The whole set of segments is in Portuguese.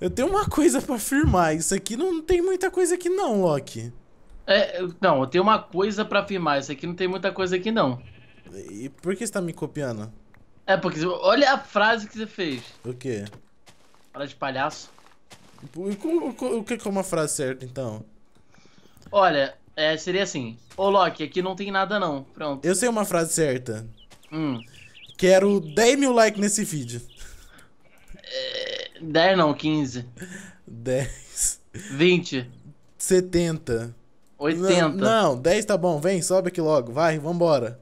Eu tenho uma coisa para afirmar. Isso aqui não tem muita coisa aqui não, Loki. É, não, eu tenho uma coisa para afirmar. Isso aqui não tem muita coisa aqui não. E por que você tá me copiando? É, porque olha a frase que você fez. O quê? Fala de palhaço. O que é uma frase certa, então? Olha, é, seria assim. Ô, Loki, aqui não tem nada não. Pronto. Eu sei uma frase certa. Hum. Quero 10 mil likes nesse vídeo. É... 10 não, 15. 10. 20. 70. 80. Não, não, 10 tá bom, vem, sobe aqui logo, vai, vambora.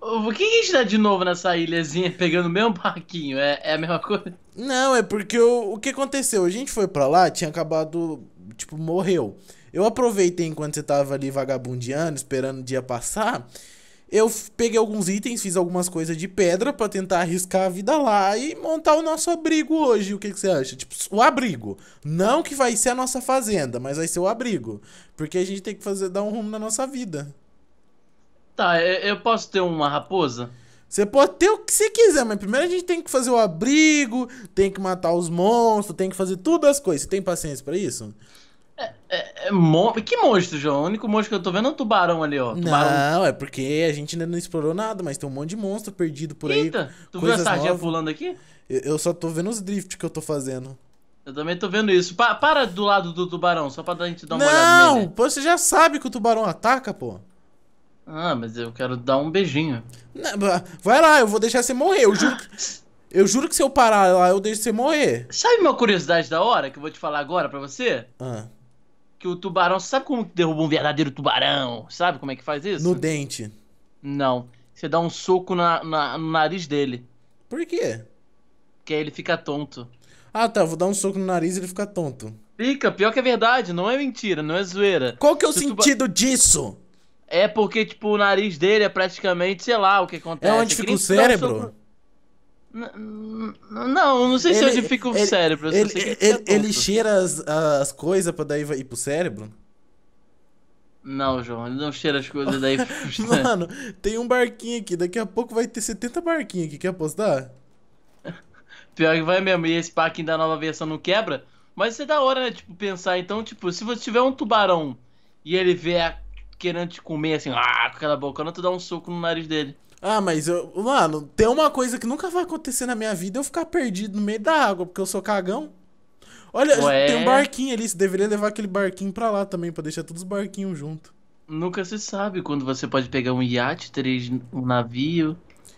O que a gente tá de novo nessa ilhazinha pegando o mesmo barquinho? É, é a mesma coisa? Não, é porque o, o que aconteceu? A gente foi pra lá, tinha acabado. Tipo, morreu. Eu aproveitei enquanto você tava ali vagabundeando, esperando o dia passar eu peguei alguns itens, fiz algumas coisas de pedra para tentar arriscar a vida lá e montar o nosso abrigo hoje. O que, que, você acha? Tipo, o abrigo. Não que vai ser a nossa fazenda, mas vai ser o abrigo. Porque a gente tem que fazer dar um rumo na nossa vida. Tá, eu posso ter uma raposa? Você pode ter o que você quiser, mas primeiro a gente tem que fazer o abrigo, tem que matar os monstros, tem que fazer todas as coisas. Você tem paciência para isso? É, é, é mon... Que monstro, João? O único monstro que eu tô vendo é um tubarão ali, ó. Tubarão. Não, é porque a gente ainda não explorou nada, mas tem um monte de monstro perdido por Eita, aí. Tu viu a sardinha novas. pulando aqui? Eu, eu só tô vendo os drifts que eu tô fazendo. Eu também tô vendo isso. Pa para do lado do tubarão, só pra gente dar uma não, olhada. Não, você já sabe que o tubarão ataca, pô. Ah, mas eu quero dar um beijinho. Não, vai lá, eu vou deixar você morrer. Eu juro, que, eu juro que se eu parar lá, eu deixo você morrer. Sabe uma curiosidade da hora que eu vou te falar agora pra você? Ah que o tubarão. Sabe como derruba um verdadeiro tubarão? Sabe como é que faz isso? No dente. Não. Você dá um soco na, na, no nariz dele. Por quê? Porque aí ele fica tonto. Ah tá, vou dar um soco no nariz e ele fica tonto. Fica, pior que é verdade, não é mentira, não é zoeira. Qual que é o Se sentido tuba... disso? É porque, tipo, o nariz dele é praticamente, sei lá, o que acontece. É onde fica o cérebro? Não, não sei se ele, onde fica o ele, cérebro. Ele, ele, ele cheira as, as coisas pra daí ir pro cérebro? Não, João, ele não cheira as coisas daí pro cérebro. Mano, tem um barquinho aqui. Daqui a pouco vai ter 70 barquinhos aqui. Quer apostar? Pior que vai mesmo. E esse parque da nova versão não quebra? Mas isso é da hora, né? Tipo, pensar. Então, tipo, se você tiver um tubarão e ele vier querendo te comer, assim, ah, com aquela boca, não, tu dá um soco no nariz dele. Ah, mas eu. Mano, tem uma coisa que nunca vai acontecer na minha vida eu ficar perdido no meio da água, porque eu sou cagão. Olha, Ué? tem um barquinho ali, você deveria levar aquele barquinho pra lá também, pra deixar todos os barquinhos junto. Nunca se sabe quando você pode pegar um iate, três, um navio.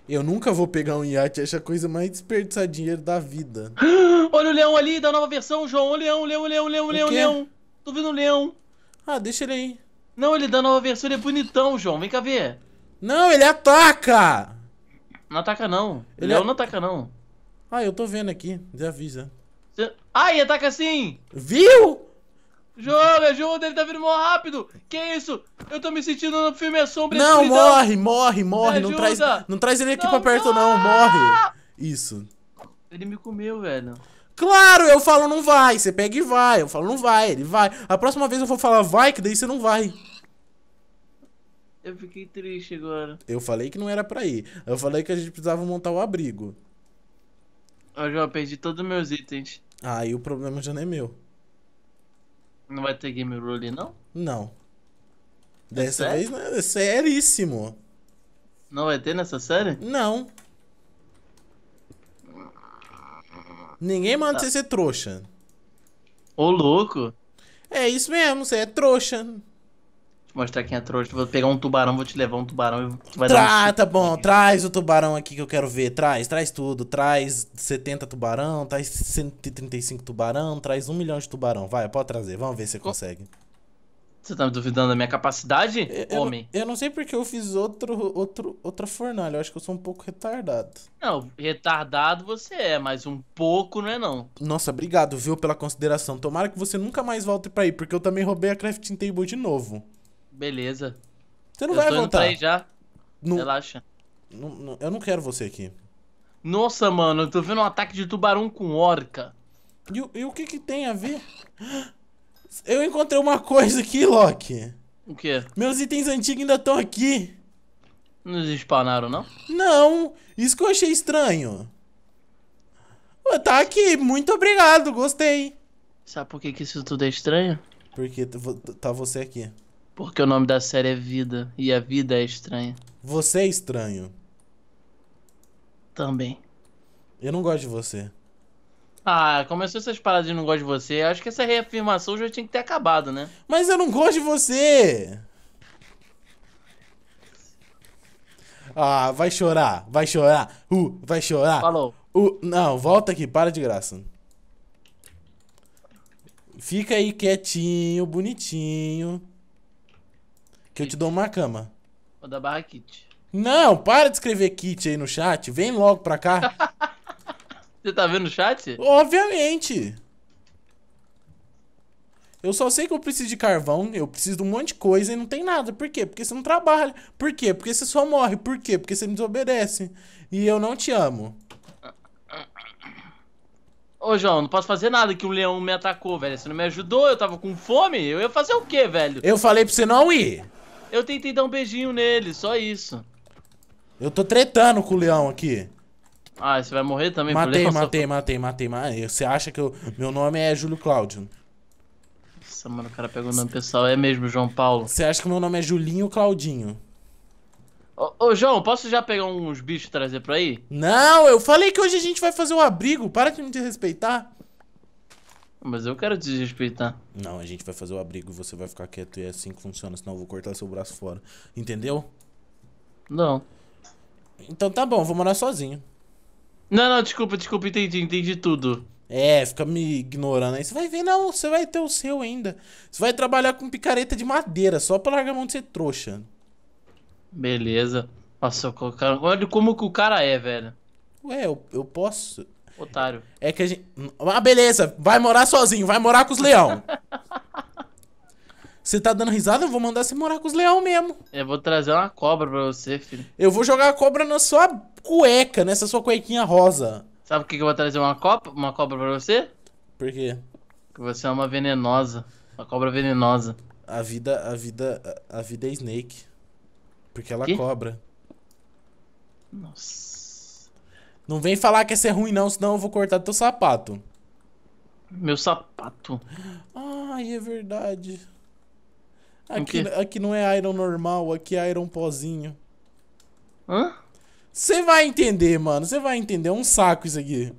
Eu nunca vou pegar um iate, acho a coisa mais desperdiçar dinheiro da vida. Olha o leão ali da nova versão, João. o leão, o leão, o leão, o leão, o leão. Tô vendo o leão. Ah, deixa ele aí. Não, ele é da nova versão, ele é bonitão, João. Vem cá ver. Não, ele ataca! Não ataca não. Ele Leão é- não ataca não. Ah, eu tô vendo aqui. Já avisa. Você... Ai, ataca sim! Viu? Joga, me ajuda, ele tá vindo mó rápido! Que isso? Eu tô me sentindo no filme A é Sombra Não, morre, morre, morre! Não traz, não traz ele aqui não, pra perto não, não. morre! Isso. Ele me comeu, velho. Claro, eu falo não vai, você pega e vai. Eu falo não vai, ele vai. A próxima vez eu vou falar vai, que daí você não vai. Eu fiquei triste agora. Eu falei que não era pra ir. Eu falei que a gente precisava montar o abrigo. Ó, João, perdi todos os meus itens. Aí ah, o problema já não é meu. Não vai ter game ali não? Não. É Dessa sério? vez não é seríssimo. Não vai ter nessa série? Não. Ninguém manda tá. você ser trouxa. Ô, louco. É isso mesmo, você é trouxa mostrar quem é trouxa. Vou pegar um tubarão, vou te levar um tubarão e vai Tra, dar um... tá bom, traz o tubarão aqui que eu quero ver. Traz, traz tudo. Traz 70 tubarão, traz 135 tubarão, traz um milhão de tubarão. Vai, pode trazer, vamos ver se você consegue. Você tá me duvidando da minha capacidade, eu, homem? Eu, eu, não sei porque eu fiz outro, outro, outra fornalha. Eu acho que eu sou um pouco retardado. Não, retardado você é, mas um pouco não é não. Nossa, obrigado, viu, pela consideração. Tomara que você nunca mais volte pra aí, porque eu também roubei a crafting table de novo. Beleza. Você não eu vai voltar. Eu já. No... Relaxa. No, no, eu não quero você aqui. Nossa, mano, eu tô vendo um ataque de tubarão com orca. E, e o que que tem a ver? Eu encontrei uma coisa aqui, Loki. O quê? Meus itens antigos ainda estão aqui. Não spawnaram, não? Não! Isso que eu achei estranho. Ué, tá aqui, muito obrigado, gostei. Sabe por que, que isso tudo é estranho? Porque tá você aqui. Porque o nome da série é Vida e a vida é estranha. Você é estranho. Também. Eu não gosto de você. Ah, começou essas paradas de não gosto de você. Acho que essa reafirmação já tinha que ter acabado, né? Mas eu não gosto de você! Ah, vai chorar, vai chorar, uh, vai chorar. Falou. Uh, não, volta aqui, para de graça. Fica aí quietinho, bonitinho que eu te dou uma cama. Vou dar barra kit. Não, para de escrever kit aí no chat. Vem logo pra cá. Você tá vendo o chat? Obviamente. Eu só sei que eu preciso de carvão, eu preciso de um monte de coisa e não tem nada. Por quê? Porque você não trabalha. Por quê? Porque você só morre. Por quê? Porque você me desobedece. E eu não te amo. Ô, João, não posso fazer nada que um leão me atacou, velho. Você não me ajudou, eu tava com fome. Eu ia fazer o quê, velho? Eu falei pra você não ir. Eu tentei dar um beijinho nele, só isso. Eu tô tretando com o leão aqui. Ah, você vai morrer também matei, matei, matei, matei, matei, Você acha que eu... meu nome é Júlio Cláudio? Nossa, mano, o cara pegou o nome pessoal. É mesmo, João Paulo. Você acha que meu nome é Julinho Claudinho? Ô, ô, João, posso já pegar uns bichos e trazer pra aí? Não, eu falei que hoje a gente vai fazer o um abrigo. Para de me desrespeitar. Mas eu quero desrespeitar. Não, a gente vai fazer o abrigo e você vai ficar quieto e é assim que funciona, senão eu vou cortar seu braço fora. Entendeu? Não. Então tá bom, vou morar sozinho. Não, não, desculpa, desculpa, entendi, entendi tudo. É, fica me ignorando aí. Você vai ver, não, você vai ter o seu ainda. Você vai trabalhar com picareta de madeira, só pra largar a mão de ser trouxa. Beleza. Nossa, o cara... olha como que o cara é, velho. Ué, eu, eu posso. Otário. É que a gente. Ah, beleza, vai morar sozinho, vai morar com os leão. Você tá dando risada? Eu vou mandar você morar com os leão mesmo. Eu vou trazer uma cobra pra você, filho. Eu vou jogar a cobra na sua cueca, nessa sua cuequinha rosa. Sabe por que eu vou trazer uma, copa, uma cobra pra você? Por quê? Porque você é uma venenosa. Uma cobra venenosa. A vida, a vida, a vida é Snake. Porque ela que? cobra. Nossa. Não vem falar que esse é ruim não, senão eu vou cortar teu sapato. Meu sapato. Ai, é verdade. Aqui, aqui não é Iron normal, aqui é Iron pozinho. Hã? Você vai entender, mano. Você vai entender. É um saco isso aqui.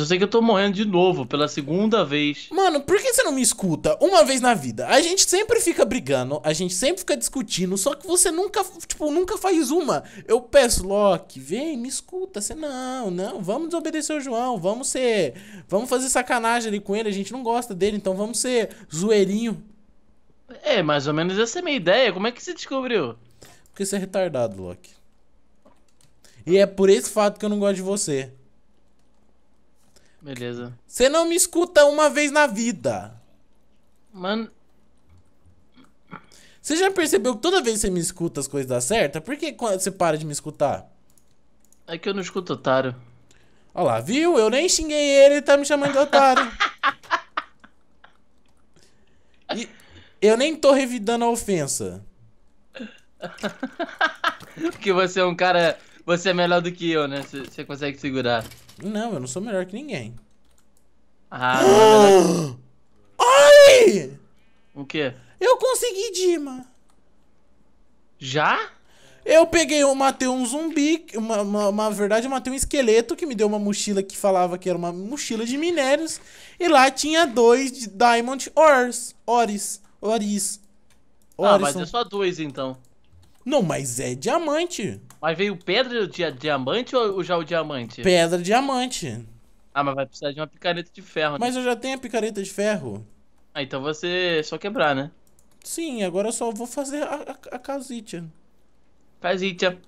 Eu sei que eu tô morrendo de novo, pela segunda vez. Mano, por que você não me escuta uma vez na vida? A gente sempre fica brigando, a gente sempre fica discutindo, só que você nunca, tipo, nunca faz uma. Eu peço, Loki, vem, me escuta. Você, não, não, vamos desobedecer o João, vamos ser. Vamos fazer sacanagem ali com ele, a gente não gosta dele, então vamos ser zoeirinho. É, mais ou menos essa é a minha ideia. Como é que você descobriu? Porque você é retardado, Loki. E é por esse fato que eu não gosto de você. Beleza. Você não me escuta uma vez na vida. Mano. Você já percebeu que toda vez que você me escuta as coisas dão certo? Por que você para de me escutar? É que eu não escuto otário. Olha lá, viu? Eu nem xinguei ele, ele tá me chamando de otário. e eu nem tô revidando a ofensa. Porque você é um cara você é melhor do que eu, né? Você consegue segurar. Não, eu não sou melhor que ninguém. Ah, não Ai! O quê? Eu consegui, Dima. Já? Eu peguei, eu matei um zumbi, uma, uma, uma verdade, eu matei um esqueleto que me deu uma mochila que falava que era uma mochila de minérios. E lá tinha dois de Diamond Ores. Ores. Oris. Ah, mas é só dois então. Não, mas é diamante. Mas veio pedra de diamante ou já o diamante? Pedra diamante. Ah, mas vai precisar de uma picareta de ferro. Né? Mas eu já tenho a picareta de ferro. Ah, então você é só quebrar, né? Sim, agora eu só vou fazer a, a, a Casita. Casitia.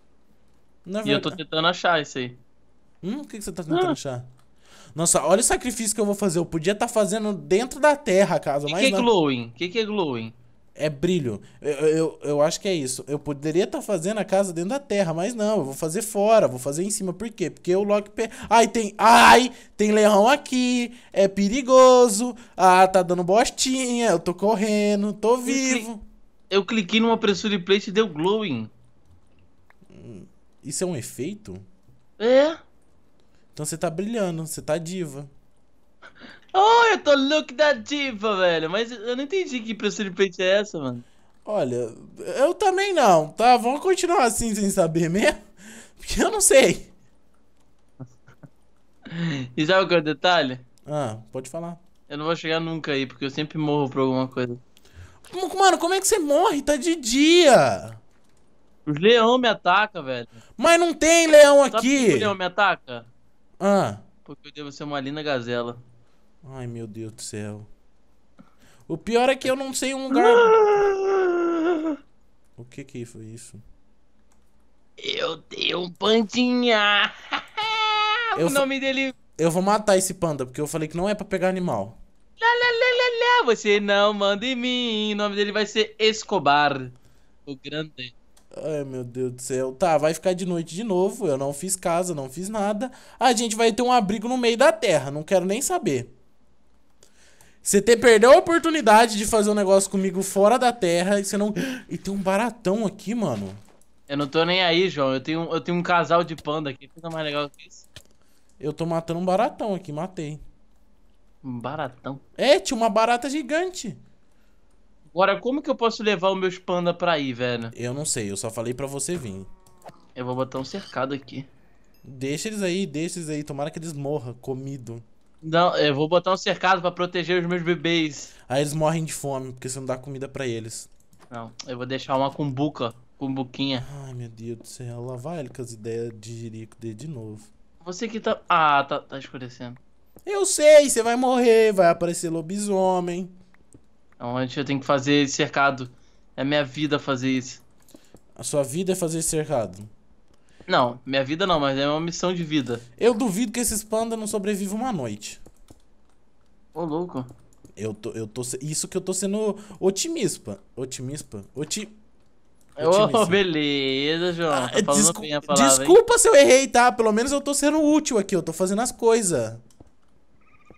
Na e eu tô tentando achar isso aí. Hum, o que, que você tá ah. tentando ah. achar? Nossa, olha o sacrifício que eu vou fazer. Eu podia estar tá fazendo dentro da terra, casa. que mas que é não. O que é glowing? O que, que é glowing? É brilho. Eu, eu, eu, acho que é isso. Eu poderia estar tá fazendo a casa dentro da terra, mas não, eu vou fazer fora, vou fazer em cima. Por quê? Porque o Loki. Pe... Ai, tem. Ai, tem leão aqui, é perigoso. Ah, tá dando bostinha, eu tô correndo, tô vivo. Eu, cli... eu cliquei numa pressure plate e deu glowing. Isso é um efeito? É. Então você tá brilhando, você tá diva. Oh, eu tô look da diva, velho. Mas eu não entendi que impressão de peito é essa, mano. Olha, eu também não, tá? Vamos continuar assim sem saber mesmo? Porque eu não sei. E sabe qual é o detalhe? Ah, pode falar. Eu não vou chegar nunca aí, porque eu sempre morro por alguma coisa. Mano, como é que você morre? Tá de dia. Os leão me ataca, velho. Mas não tem leão Sabe aqui. Por que o leão me ataca? Ah. Porque eu devo ser uma linda gazela. Ai, meu Deus do céu. O pior é que eu não sei um lugar... O que que foi isso? Eu dei um pandinha. o nome dele... Eu vou matar esse panda, porque eu falei que não é pra pegar animal. Lá, lá, lá, lá, lá, você não manda em mim. O nome dele vai ser Escobar. O grande. Ai, meu Deus do céu. Tá, vai ficar de noite de novo. Eu não fiz casa, não fiz nada. A gente vai ter um abrigo no meio da terra. Não quero nem saber. Você ter, perdeu a oportunidade de fazer um negócio comigo fora da terra e você não. E tem um baratão aqui, mano. Eu não tô nem aí, João. Eu tenho, eu tenho um casal de panda aqui. Coisa mais legal que isso. Eu tô matando um baratão aqui, matei. Um baratão? É, tinha uma barata gigante. Agora, como que eu posso levar os meus panda pra aí, velho? Eu não sei, eu só falei pra você vir. Eu vou botar um cercado aqui. Deixa eles aí, deixa eles aí. Tomara que eles morram, comido. Não, eu vou botar um cercado para proteger os meus bebês. Aí eles morrem de fome, porque você não dá comida para eles. Não, eu vou deixar uma cumbuca, cumbuquinha. Ai, meu Deus do céu, lá vai ele com as ideias de jirico dele de novo. Você que tá... Ah, tá, tá escurecendo. Eu sei, você vai morrer, vai aparecer lobisomem. Onde eu tenho que fazer cercado. É minha vida fazer isso. A sua vida é fazer cercado? Não, minha vida não, mas é uma missão de vida. Eu duvido que esses pandas não sobrevivam uma noite. Ô, louco. Eu tô, eu tô, isso que eu tô sendo otimista. Otimista? Oti... Otimista. Oh, beleza, João. Ah, tá descu palavra, desculpa hein? se eu errei, tá? Pelo menos eu tô sendo útil aqui, eu tô fazendo as coisas.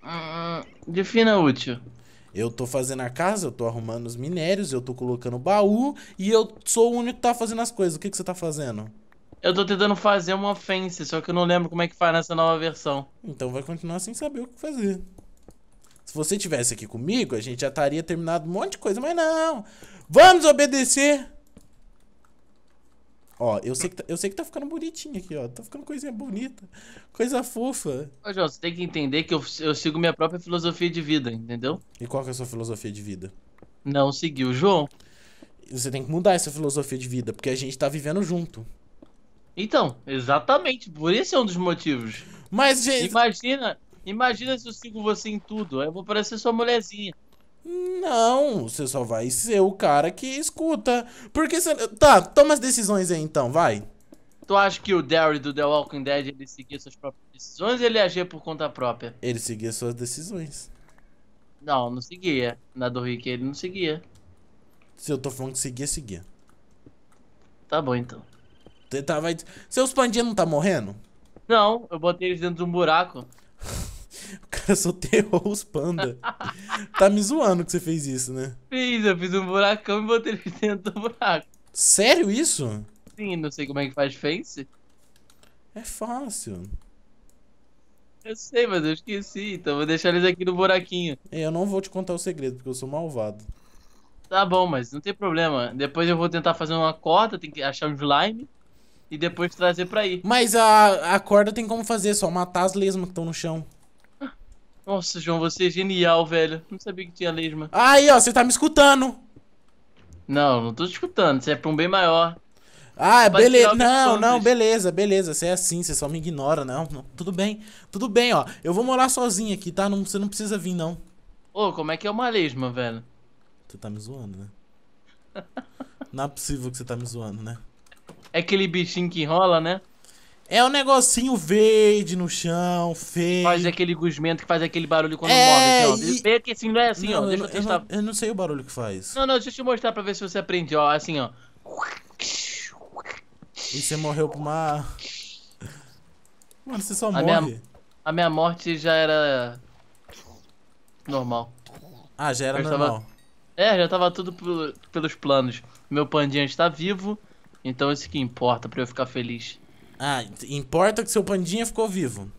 Hum, defina útil. Eu tô fazendo a casa, eu tô arrumando os minérios, eu tô colocando o baú e eu sou o único que tá fazendo as coisas. O que, que você tá fazendo? Eu tô tentando fazer uma fence, só que eu não lembro como é que faz nessa nova versão. Então vai continuar sem saber o que fazer. Se você tivesse aqui comigo, a gente já estaria terminado um monte de coisa, mas não. Vamos obedecer. Ó, eu sei que tá, eu sei que tá ficando bonitinho aqui, ó. Tá ficando coisinha bonita, coisa fofa. Ô, João, você tem que entender que eu, eu sigo minha própria filosofia de vida, entendeu? E qual que é a sua filosofia de vida? Não seguiu, João. Você tem que mudar essa filosofia de vida, porque a gente tá vivendo junto. Então, exatamente. Por isso é um dos motivos. Mas, gente. Imagina, imagina se eu sigo você em tudo. Eu vou parecer sua mulherzinha. Não, você só vai ser o cara que escuta. Porque você. Tá, toma as decisões aí então, vai. Tu acha que o Derry do The Walking Dead ele seguia suas próprias decisões ou ele agia por conta própria? Ele seguia suas decisões. Não, não seguia. Na do Rick ele não seguia. Se eu tô falando que seguia, seguia. Tá bom então. Tá, você Seus pandinhos não tá morrendo? Não, eu botei eles dentro de um buraco. o cara soterrou os panda. tá me zoando que você fez isso, né? Fiz, eu fiz um buracão e botei eles dentro do buraco. Sério isso? Sim, não sei como é que faz face. É fácil. Eu sei, mas eu esqueci, então vou deixar eles aqui no buraquinho. É, eu não vou te contar o segredo, porque eu sou malvado. Tá bom, mas não tem problema. Depois eu vou tentar fazer uma corda, tem que achar um slime e depois trazer pra aí. Mas a, a corda tem como fazer, só matar as lesmas que estão no chão. Nossa, João, você é genial, velho. Não sabia que tinha lesma. Aí, ó, você tá me escutando. Não, não tô te escutando. Você é pra um bem maior. Ah, beleza. Não, não, beleza, beleza. Você é assim, você só me ignora, não, não. Tudo bem, tudo bem, ó. Eu vou morar sozinho aqui, tá? Não, você não precisa vir, não. Ô, como é que é uma lesma, velho? Você tá me zoando, né? não é possível que você tá me zoando, né? É aquele bichinho que rola, né? É um negocinho verde no chão, feio. Faz aquele gusmento que faz aquele barulho quando é, morre. Assim, ó. E... Vê que assim, não é assim, não, ó. Deixa eu, eu testar. Não, eu não sei o barulho que faz. Não, não, deixa eu te mostrar pra ver se você aprende, ó. Assim, ó. E você morreu pro uma. Mano, você só a morre. Minha, a minha morte já era. normal. Ah, já era já normal. Tava... É, já tava tudo pelos planos. Meu pandinha está vivo. Então isso que importa para eu ficar feliz. Ah, importa que seu pandinha ficou vivo.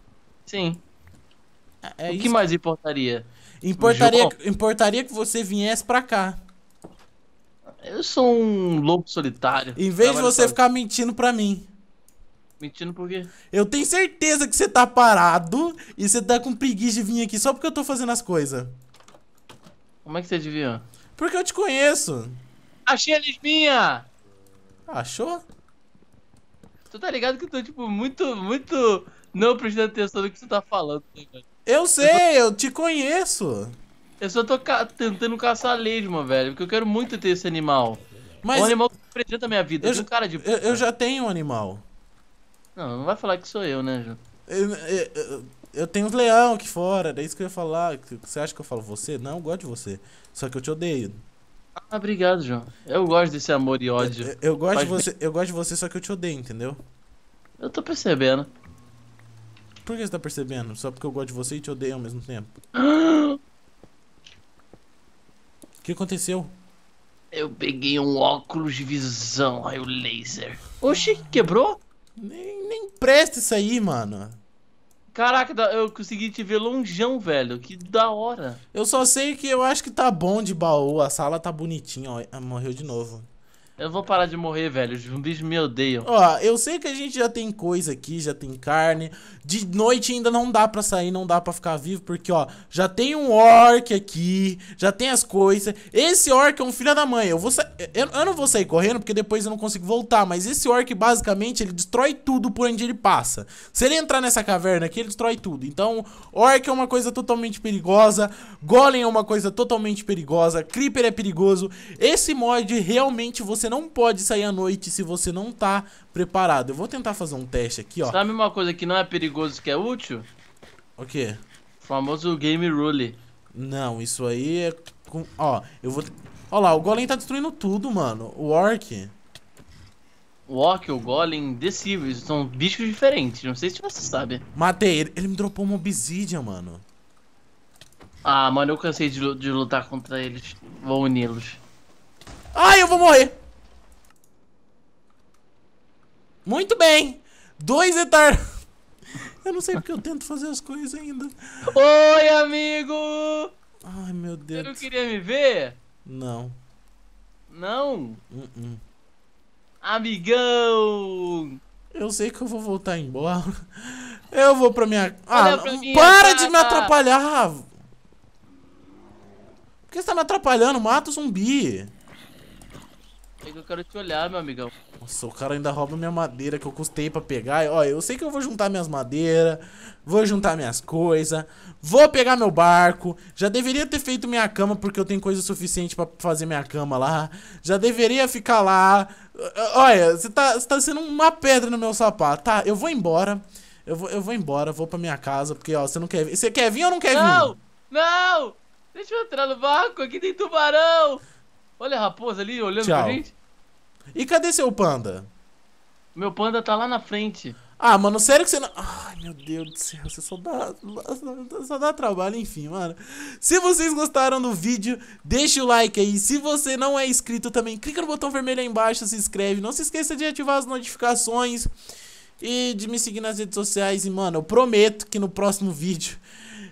Sim. É, é o que mais importaria? Importaria, importaria que você viesse pra cá. Eu sou um lobo solitário. Em vez de você ficar mentindo pra mim. Mentindo por quê? Eu tenho certeza que você tá parado e você tá com preguiça de vir aqui só porque eu tô fazendo as coisas. Como é que você adivinha? Porque eu te conheço. Achei a Lisminha! Achou? Tu tá ligado que eu tô, tipo, muito, muito não prestando atenção no que você tá falando. Né, eu sei, eu, te conheço. Eu só tô ca tentando caçar lesma, velho, porque eu quero muito ter esse animal. Mas... Um animal que representa a minha vida, eu, já, um cara de... Eu, eu, já tenho um animal. Não, não vai falar que sou eu, né, Ju? Eu, eu, eu tenho um leão aqui fora, é isso que eu ia falar. Você acha que eu falo você? Não, eu gosto de você. Só que eu te odeio. Ah, obrigado, João. Eu gosto desse amor e ódio. Eu, eu gosto de você, eu gosto de você, só que eu te odeio, entendeu? Eu tô percebendo. Por que você tá percebendo? Só porque eu gosto de você e te odeio ao mesmo tempo. O que aconteceu? Eu peguei um óculos de visão, o laser. Oxi, quebrou? Nem, nem presta isso aí, mano. Caraca, eu consegui te ver longeão, velho. Que da hora. Eu só sei que eu acho que tá bom de baú. A sala tá bonitinha, ó. Morreu de novo. Eu vou parar de morrer, velho. Os zumbis me odeiam. Ó, eu sei que a gente já tem coisa aqui, já tem carne. De noite ainda não dá pra sair, não dá pra ficar vivo, porque, ó, já tem um orc aqui, já tem as coisas. Esse orc é um filho da mãe. Eu, vou sa... eu, eu não vou sair correndo, porque depois eu não consigo voltar. Mas esse orc, basicamente, ele destrói tudo por onde ele passa. Se ele entrar nessa caverna aqui, ele destrói tudo. Então, orc é uma coisa totalmente perigosa. Golem é uma coisa totalmente perigosa. Creeper é perigoso. Esse mod, realmente, você você não pode sair à noite se você não tá preparado. Eu vou tentar fazer um teste aqui, ó. Sabe uma coisa que não é perigoso que é útil? O quê? O famoso game rule. Não, isso aí é... Ó, eu vou... Ó lá, o golem tá destruindo tudo, mano. O orc... O orc, o golem, decíveis. São bichos diferentes. Não sei se você sabe. Matei. Ele, ele me dropou uma obsidian, mano. Ah, mano, eu cansei de, de lutar contra eles. Vou uni-los. Ai, eu vou morrer! Muito bem. Dois etar Eu não sei porque eu tento fazer as coisas ainda. Oi, amigo! Ai, meu Deus. Você não queria me ver? Não. Não? Uh -uh. Amigão! Eu sei que eu vou voltar embora. Eu vou pra minha... Ah, pra minha para casa. de me atrapalhar! Por que você tá me atrapalhando? Mata o zumbi! É que eu quero te olhar, meu amigão. Nossa, o cara ainda rouba minha madeira que eu custei pra pegar. Ó, eu sei que eu vou juntar minhas madeiras, vou juntar minhas coisas, vou pegar meu barco. Já deveria ter feito minha cama, porque eu tenho coisa suficiente pra fazer minha cama lá. Já deveria ficar lá. Olha, você tá, tá sendo uma pedra no meu sapato. Tá, eu vou embora. Eu vou, eu vou embora, vou pra minha casa, porque, ó, você não quer vir. Você quer vir ou não quer não, vir? Não! Não! Deixa eu entrar no barco, aqui tem tubarão! Olha a raposa ali olhando Tchau. pra gente. E cadê seu panda? Meu panda tá lá na frente. Ah, mano, sério que você não. Ai, meu Deus do céu, você só dá, só dá trabalho, enfim, mano. Se vocês gostaram do vídeo, deixa o like aí. Se você não é inscrito também, clica no botão vermelho aí embaixo, se inscreve. Não se esqueça de ativar as notificações e de me seguir nas redes sociais. E, mano, eu prometo que no próximo vídeo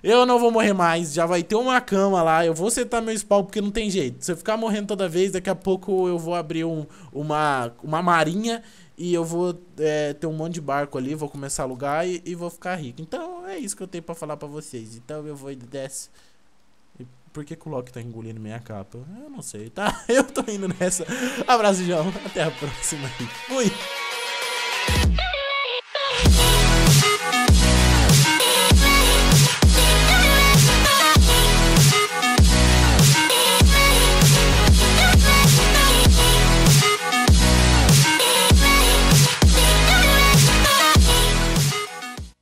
eu não vou morrer mais, já vai ter uma cama lá, eu vou setar meu spawn porque não tem jeito. Se eu ficar morrendo toda vez, daqui a pouco eu vou abrir um, uma, uma marinha e eu vou é, ter um monte de barco ali, vou começar a alugar e, e vou ficar rico. Então é isso que eu tenho para falar para vocês. Então eu vou e desce. E por que, que o Loki tá engolindo minha capa? Eu não sei, tá? Eu tô indo nessa. Abraço, João. Até a próxima. Fui!